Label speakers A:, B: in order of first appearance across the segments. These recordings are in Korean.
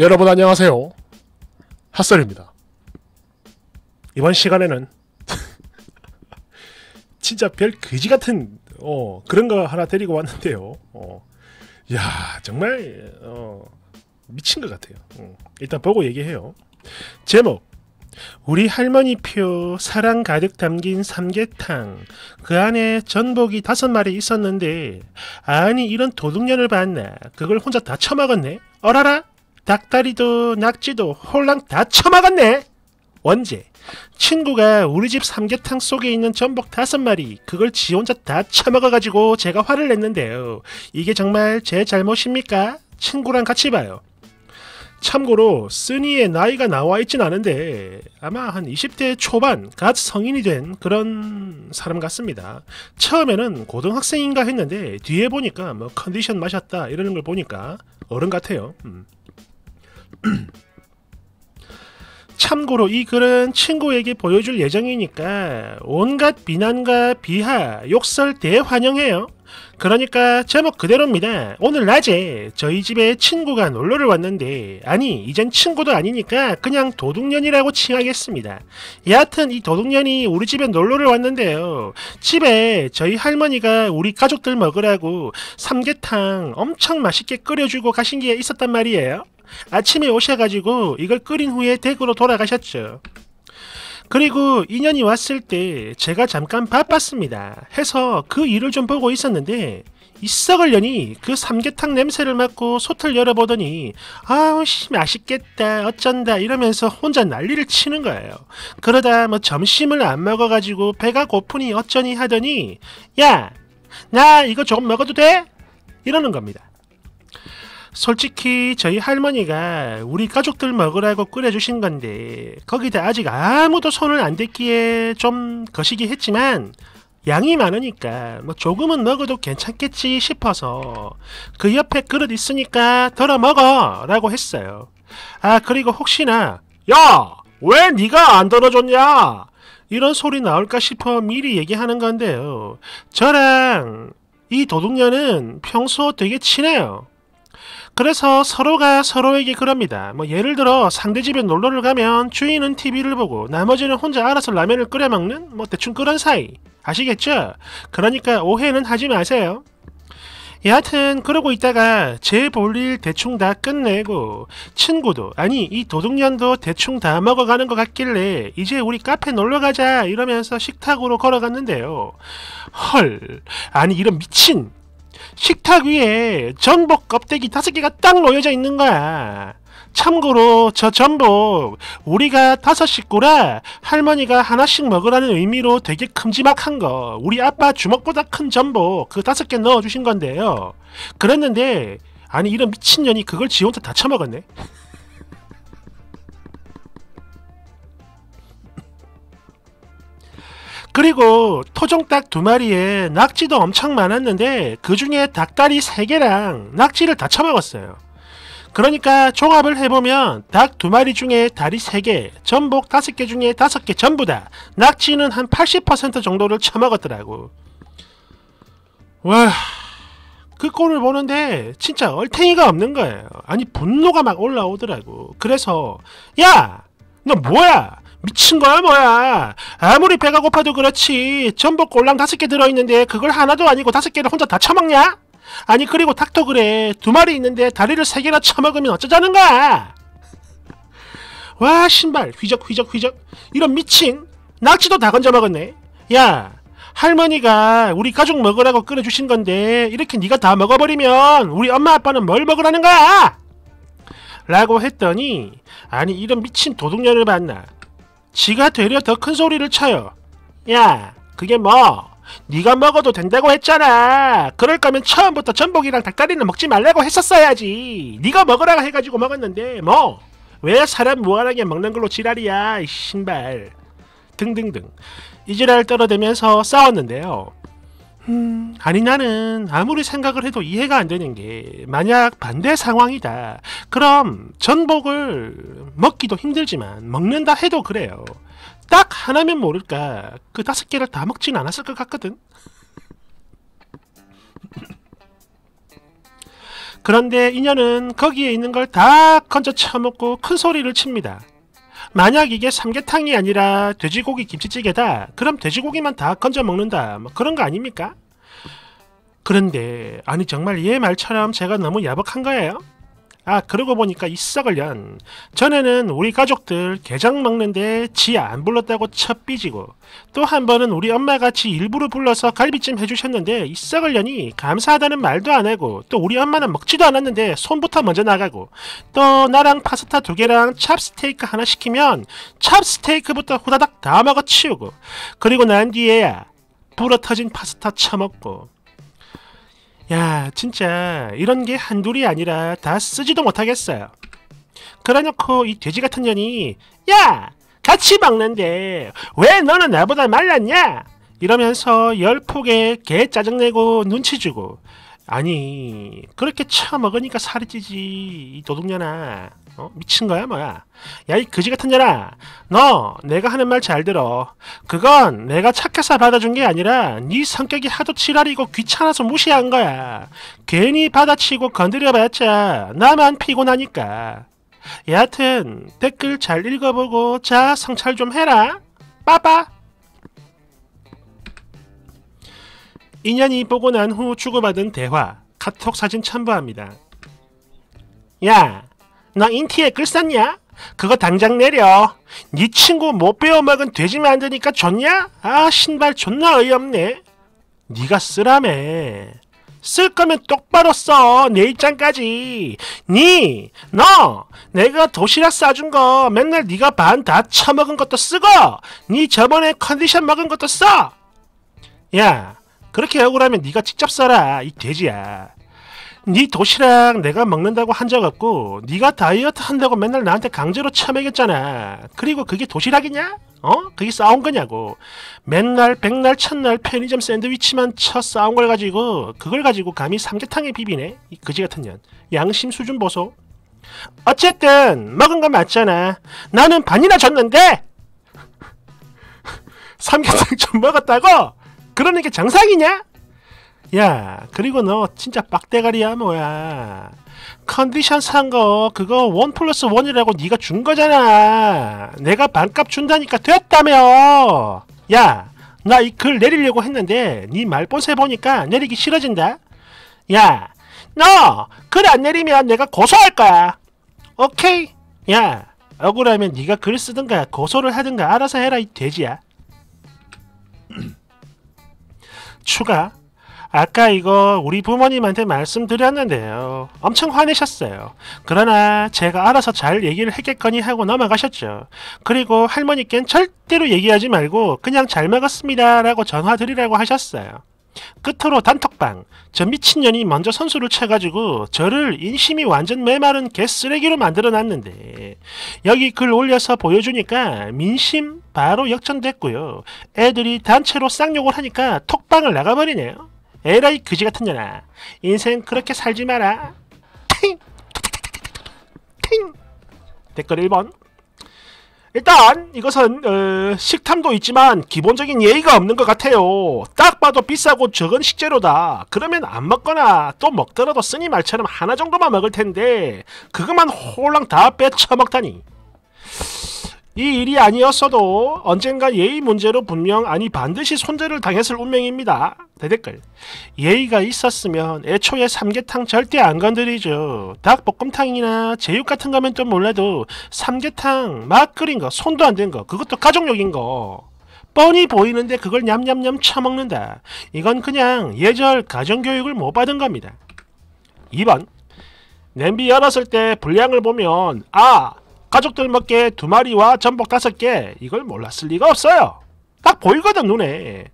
A: 여러분 안녕하세요. 핫설입니다. 이번 시간에는 진짜 별 거지 같은 어, 그런 거 하나 데리고 왔는데요. 어, 야 정말 어, 미친 것 같아요. 음, 일단 보고 얘기해요. 제목 우리 할머니 표 사랑 가득 담긴 삼계탕 그 안에 전복이 다섯 마리 있었는데 아니 이런 도둑년을 봤나 그걸 혼자 다 처먹었네 어라라 닭다리도 낙지도 홀랑 다 처먹었네. 언제? 친구가 우리 집 삼계탕 속에 있는 전복 다섯 마리 그걸 지 혼자 다 처먹어가지고 제가 화를 냈는데요. 이게 정말 제 잘못입니까? 친구랑 같이 봐요. 참고로 쓰니의 나이가 나와 있진 않은데 아마 한 20대 초반 갓 성인이 된 그런 사람 같습니다. 처음에는 고등학생인가 했는데 뒤에 보니까 뭐 컨디션 마셨다 이러는 걸 보니까 어른 같아요. 음. 참고로 이 글은 친구에게 보여줄 예정이니까 온갖 비난과 비하, 욕설 대환영해요. 그러니까 제목 그대로입니다. 오늘 낮에 저희 집에 친구가 놀러를 왔는데 아니 이젠 친구도 아니니까 그냥 도둑년이라고 칭하겠습니다. 여하튼 이 도둑년이 우리 집에 놀러를 왔는데요. 집에 저희 할머니가 우리 가족들 먹으라고 삼계탕 엄청 맛있게 끓여주고 가신 게 있었단 말이에요. 아침에 오셔가지고 이걸 끓인 후에 댁으로 돌아가셨죠. 그리고 인연이 왔을 때 제가 잠깐 바빴습니다. 해서 그 일을 좀 보고 있었는데 이 썩을 년이 그 삼계탕 냄새를 맡고 솥을 열어보더니 아우 씨 맛있겠다 어쩐다 이러면서 혼자 난리를 치는 거예요. 그러다 뭐 점심을 안 먹어가지고 배가 고프니 어쩌니 하더니 야 나 이거 조금 먹어도 돼? 이러는 겁니다. 솔직히 저희 할머니가 우리 가족들 먹으라고 끓여주신 건데 거기다 아직 아무도 손을 안 댔기에 좀 거시기 했지만 양이 많으니까 뭐 조금은 먹어도 괜찮겠지 싶어서 그 옆에 그릇 있으니까 덜어 먹어 라고 했어요. 아 그리고 혹시나 야! 왜 네가 안 덜어줬냐? 이런 소리 나올까 싶어 미리 얘기하는 건데요. 저랑 이 도둑녀는 평소 되게 친해요. 그래서 서로가 서로에게 그럽니다. 뭐 예를 들어 상대 집에 놀러를 가면 주인은 TV를 보고 나머지는 혼자 알아서 라면을 끓여 먹는 뭐 대충 그런 사이. 아시겠죠? 그러니까 오해는 하지 마세요. 예, 여하튼 그러고 있다가 제 볼일 대충 다 끝내고 친구도 아니 이 도둑년도 대충 다 먹어가는 것 같길래 이제 우리 카페 놀러가자 이러면서 식탁으로 걸어갔는데요. 헐 아니 이런 미친 식탁 위에 전복 껍데기 다섯 개가 딱 놓여져 있는 거야. 참고로 저 전복 우리가 다섯 식구라 할머니가 하나씩 먹으라는 의미로 되게 큼지막한 거 우리 아빠 주먹보다 큰 전복 그 다섯 개 넣어주신 건데요 그랬는데 아니 이런 미친년이 그걸 지 혼자 다 처먹었네 그리고 토종닭 두 마리에 낙지도 엄청 많았는데 그 중에 닭다리 3개랑 낙지를 다 처먹었어요. 그러니까 종합을 해보면 닭 두 마리 중에 다리 3개 전복 5개 중에 5개 전부 다 낙지는 한 80% 정도를 처먹었더라고. 와... 그 꼴을 보는데 진짜 얼탱이가 없는 거예요. 아니 분노가 막 올라오더라고. 그래서 야! 너 뭐야! 미친 거야 뭐야 아무리 배가 고파도 그렇지 전복 골랑 다섯 개 들어있는데 그걸 하나도 아니고 다섯 개를 혼자 다 처먹냐? 아니 그리고 닥터 그래 두 마리 있는데 다리를 세 개나 처먹으면 어쩌자는 거야 와 신발 휘적휘적 휘적 이런 미친 낙지도 다 건져 먹었네 야 할머니가 우리 가족 먹으라고 끓여주신 건데 이렇게 네가 다 먹어버리면 우리 엄마 아빠는 뭘 먹으라는 거야 라고 했더니 아니 이런 미친 도둑년을 봤나 지가 되려 더 큰 소리를 쳐요. 야, 그게 뭐? 네가 먹어도 된다고 했잖아. 그럴 거면 처음부터 전복이랑 닭다리는 먹지 말라고 했었어야지. 네가 먹으라고 해가지고 먹었는데 뭐? 왜 사람 무한하게 먹는 걸로 지랄이야, 신발. 등등등. 이 지랄 떨어대면서 싸웠는데요. 음, 아니 나는 아무리 생각을 해도 이해가 안 되는 게 만약 반대 상황이다. 그럼 전복을 먹기도 힘들지만 먹는다 해도 그래요. 딱 하나면 모를까 그 다섯 개를 다 먹진 않았을 것 같거든. 그런데 인연은 거기에 있는 걸 다 건져 쳐먹고큰 소리를 칩니다. 만약 이게 삼계탕이 아니라 돼지고기 김치찌개다 그럼 돼지고기만 다 건져 먹는다 뭐 그런 거 아닙니까? 그런데 아니 정말 얘 말처럼 제가 너무 야박한 거예요? 아 그러고 보니까 이 싹을년 전에는 우리 가족들 게장 먹는데 지 안 불렀다고 첫 삐지고 또 한 번은 우리 엄마같이 일부러 불러서 갈비찜 해주셨는데 이 싹을년이 감사하다는 말도 안 하고 또 우리 엄마는 먹지도 않았는데 손부터 먼저 나가고 또 나랑 파스타 두 개랑 찹스테이크 하나 시키면 찹스테이크부터 후다닥 다 먹어치우고 그리고 난 뒤에야 불어터진 파스타 처먹고 야, 진짜 이런 게 한둘이 아니라 다 쓰지도 못하겠어요. 그래놓고 이 돼지 같은 년이 야! 같이 먹는데 왜 너는 나보다 말랐냐? 이러면서 열폭에 개 짜증내고 눈치 주고 아니 그렇게 처먹으니까 살이 찌지 이 도둑년아 어? 미친 거야 뭐야 야이 그지 같은 년아 너 내가 하는 말 잘 들어 그건 내가 착해서 받아준 게 아니라 네 성격이 하도 지랄이고 귀찮아서 무시한 거야 괜히 받아치고 건드려봤자 나만 피곤하니까 여하튼 댓글 잘 읽어보고 자 성찰 좀 해라 빠빠 인연이 보고 난 후 주고받은 대화, 카톡 사진 첨부합니다. 야, 너 인티에 글 썼냐? 그거 당장 내려. 네 친구 못 배워 먹은 돼지 만드니까 좋냐? 아 신발 존나 어이없네. 네가 쓰라며. 쓸 거면 똑바로 써. 내 입장까지. 니, 너, 내가 도시락 싸준 거 맨날 네가 반 다 처먹은 것도 쓰고 니 저번에 컨디션 먹은 것도 써. 야, 그렇게 억울하면 네가 직접 써라 이 돼지야 네 도시락 내가 먹는다고 한 적 없고 네가 다이어트 한다고 맨날 나한테 강제로 처먹였잖아 그리고 그게 도시락이냐? 어? 그게 싸운 거냐고 맨날 백날 첫날 편의점 샌드위치만 쳐 싸운 걸 가지고 그걸 가지고 감히 삼계탕에 비비네 이 거지 같은 년 양심 수준 보소 어쨌든 먹은 거 맞잖아 나는 반이나 줬는데 삼계탕 좀 먹었다고? 그러는 게 정상이냐? 야 그리고 너 진짜 빡대가리야 뭐야 컨디션 산거 그거 원 플러스 원이라고 네가 준 거잖아 내가 반값 준다니까 됐다며 야나 이 글 내리려고 했는데 네 말본세 보니까 내리기 싫어진다 야너 글 안 내리면 내가 고소할 거야 오케이 야 억울하면 네가 글 쓰든가 고소를 하든가 알아서 해라 이 돼지야 추가 아까 이거 우리 부모님한테 말씀드렸는데요. 엄청 화내셨어요. 그러나 제가 알아서 잘 얘기를 했겠거니 하고 넘어가셨죠. 그리고 할머니께 절대로 얘기하지 말고 그냥 잘 먹었습니다 라고 전화 드리라고 하셨어요. 끝으로 단톡방. 저 미친년이 먼저 선수를 쳐가지고 저를 인심이 완전 메마른 개쓰레기로 만들어놨는데 여기 글 올려서 보여주니까 민심 바로 역전됐고요. 애들이 단체로 쌍욕을 하니까 톡방을 나가버리네요. 에라이 그지 같은 년아. 인생 그렇게 살지 마라. 탱! 팅! 댓글 1번. 일단 이것은 어, 식탐도 있지만 기본적인 예의가 없는 것 같아요. 딱 봐도 비싸고 적은 식재료다. 그러면 안 먹거나 또 먹더라도 쓰니 말처럼 하나 정도만 먹을 텐데 그것만 홀랑 다뺏쳐먹다니 이 일이 아니었어도 언젠가 예의 문제로 분명 아니 반드시 손절을 당했을 운명입니다. 대댓글 네 예의가 있었으면 애초에 삼계탕 절대 안 건드리죠. 닭볶음탕이나 제육 같은 거면 좀 몰라도 삼계탕 막 끓인 거 손도 안댄거 그것도 가족욕인 거 뻔히 보이는데 그걸 냠냠냠 처먹는다. 이건 그냥 예절 가정교육을 못 받은 겁니다. 2번 냄비 열었을 때 분량을 보면 아 가족들 몇 개, 두 마리와 전복 다섯 개 이걸 몰랐을 리가 없어요. 딱 보이거든 눈에.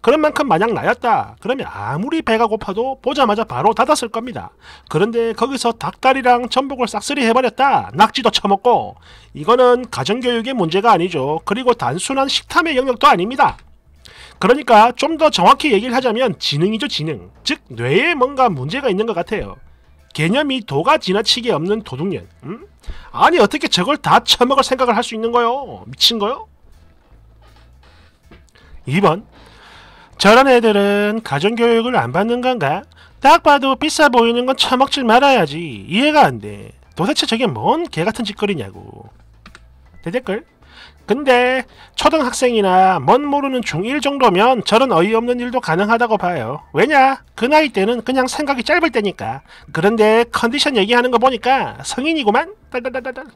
A: 그런 만큼 마냥 나였다. 그러면 아무리 배가 고파도 보자마자 바로 닫았을 겁니다. 그런데 거기서 닭다리랑 전복을 싹쓸이 해버렸다. 낙지도 처먹고 이거는 가정교육의 문제가 아니죠. 그리고 단순한 식탐의 영역도 아닙니다. 그러니까 좀 더 정확히 얘기를 하자면 지능이죠 지능. 즉 뇌에 뭔가 문제가 있는 것 같아요. 개념이 도가 지나치게 없는 도둑년. 음? 아니 어떻게 저걸 다 처먹을 생각을 할 수 있는 거요? 미친 거요? 2번 저런 애들은 가정교육을 안 받는 건가? 딱 봐도 비싸 보이는 건 처먹질 말아야지. 이해가 안 돼. 도대체 저게 뭔 개같은 짓거리냐고. 대댓글 근데 초등학생이나 뭔 모르는 중1 정도면 저런 어이없는 일도 가능하다고 봐요. 왜냐? 그 나이 때는 그냥 생각이 짧을 때니까. 그런데 컨디션 얘기하는 거 보니까 성인이구만. 딸딸딸딸.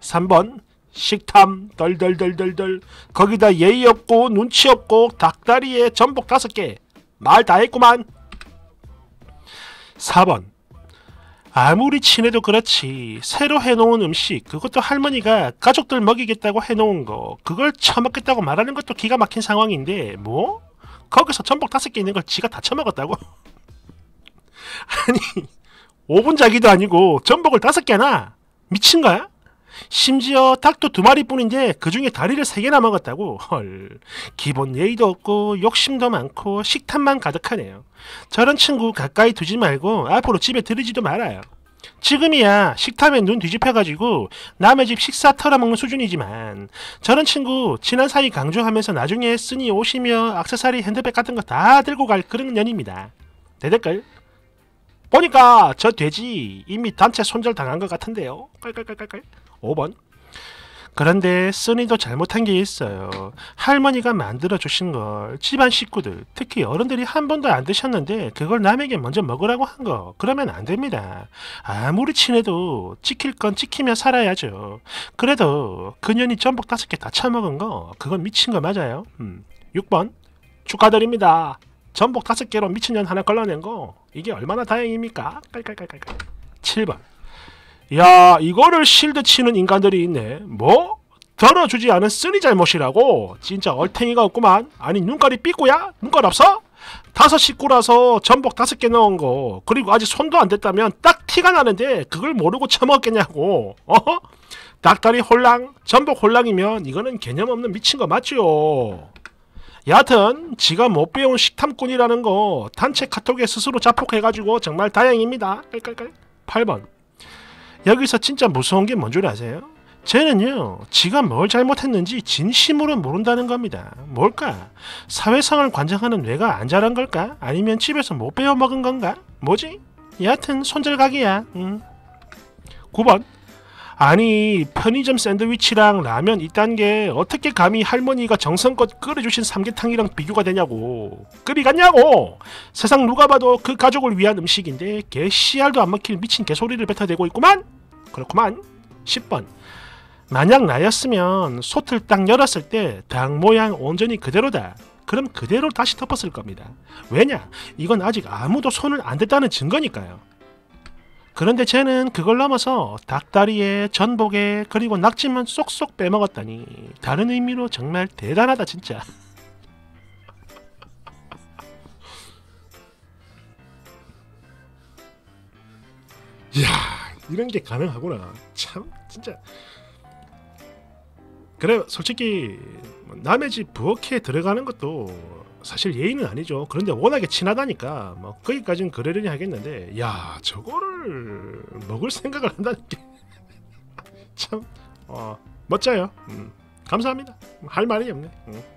A: 3번 식탐 덜덜덜덜덜 거기다 예의 없고 눈치 없고 닭다리에 전복 5개말 다 했구만. 4번 아무리 친해도 그렇지 새로 해놓은 음식 그것도 할머니가 가족들 먹이겠다고 해놓은 거 그걸 처먹겠다고 말하는 것도 기가 막힌 상황인데 뭐? 거기서 전복 다섯 개 있는 걸 지가 다 처먹었다고? 아니 5분 자기도 아니고 전복을 다섯 개나? 미친 거야? 심지어 닭도 두 마리뿐인데 그 중에 다리를 세 개나 먹었다고 헐 기본 예의도 없고 욕심도 많고 식탐만 가득하네요 저런 친구 가까이 두지 말고 앞으로 집에 들이지도 말아요 지금이야 식탐에 눈 뒤집혀가지고 남의 집 식사 털어먹는 수준이지만 저런 친구 지난 사이 강조하면서 나중에 쓰니 오시며 악세사리 핸드백 같은 거 다 들고 갈 그런 년입니다 대댓글 보니까 저 돼지 이미 단체 손절 당한 것 같은데요 깔깔깔깔깔 5번. 그런데 쓰니도 잘못한 게 있어요. 할머니가 만들어 주신 걸 집안 식구들, 특히 어른들이 한 번도 안 드셨는데 그걸 남에게 먼저 먹으라고 한 거. 그러면 안 됩니다. 아무리 친해도 지킬 건 지키며 살아야죠. 그래도 그년이 전복 다섯 개 다 처먹은 거 그건 미친 거 맞아요. 음. 6번 축하드립니다. 전복 다섯 개로 미친년 하나 걸러낸 거 이게 얼마나 다행입니까? 깔깔깔깔깔. 7번 야 이거를 실드 치는 인간들이 있네 뭐? 덜어주지 않은 쓰니 잘못이라고? 진짜 얼탱이가 없구만 아니 눈깔이 삐꾸야? 눈깔 없어? 다섯 식구라서 전복 다섯 개 넣은 거 그리고 아직 손도 안 댔다면 딱 티가 나는데 그걸 모르고 처먹겠냐고 어? 허 닭다리 홀랑 전복 홀랑이면 이거는 개념 없는 미친 거맞죠 여하튼 지가 못 배운 식탐꾼이라는 거 단체 카톡에 스스로 자폭해가지고 정말 다행입니다 깔깔깔 8번 여기서 진짜 무서운 게 뭔 줄 아세요? 쟤는요 지가 뭘 잘못했는지 진심으로 모른다는 겁니다 뭘까 사회성을 관장하는 뇌가 안 자란 걸까 아니면 집에서 못 배워 먹은 건가 뭐지 여하튼 손절각이야 응. 9번 아니 편의점 샌드위치랑 라면 이딴 게 어떻게 감히 할머니가 정성껏 끓여주신 삼계탕이랑 비교가 되냐고 급이 갔냐고 세상 누가 봐도 그 가족을 위한 음식인데 개 씨알도 안 먹힐 미친 개소리를 뱉어대고 있구만 그렇구만 10번 만약 나였으면 소틀 딱 열었을 때 닭 모양 온전히 그대로다 그럼 그대로 다시 덮었을 겁니다 왜냐 이건 아직 아무도 손을 안 댔다는 증거니까요 그런데 쟤는 그걸 넘어서 닭다리에 전복에 그리고 낙지만 쏙쏙 빼먹었다니 다른 의미로 정말 대단하다 진짜 이야 이런 게 가능하구나 참 진짜 그래 솔직히 뭐 남의 집 부엌에 들어가는 것도 사실 예의는 아니죠. 그런데 워낙에 친하다니까 뭐 거기까지는 그러려니 하겠는데 야 저거를 먹을 생각을 한다는 게참 어, 멋져요. 음, 감사합니다. 할 말이 없네. 음.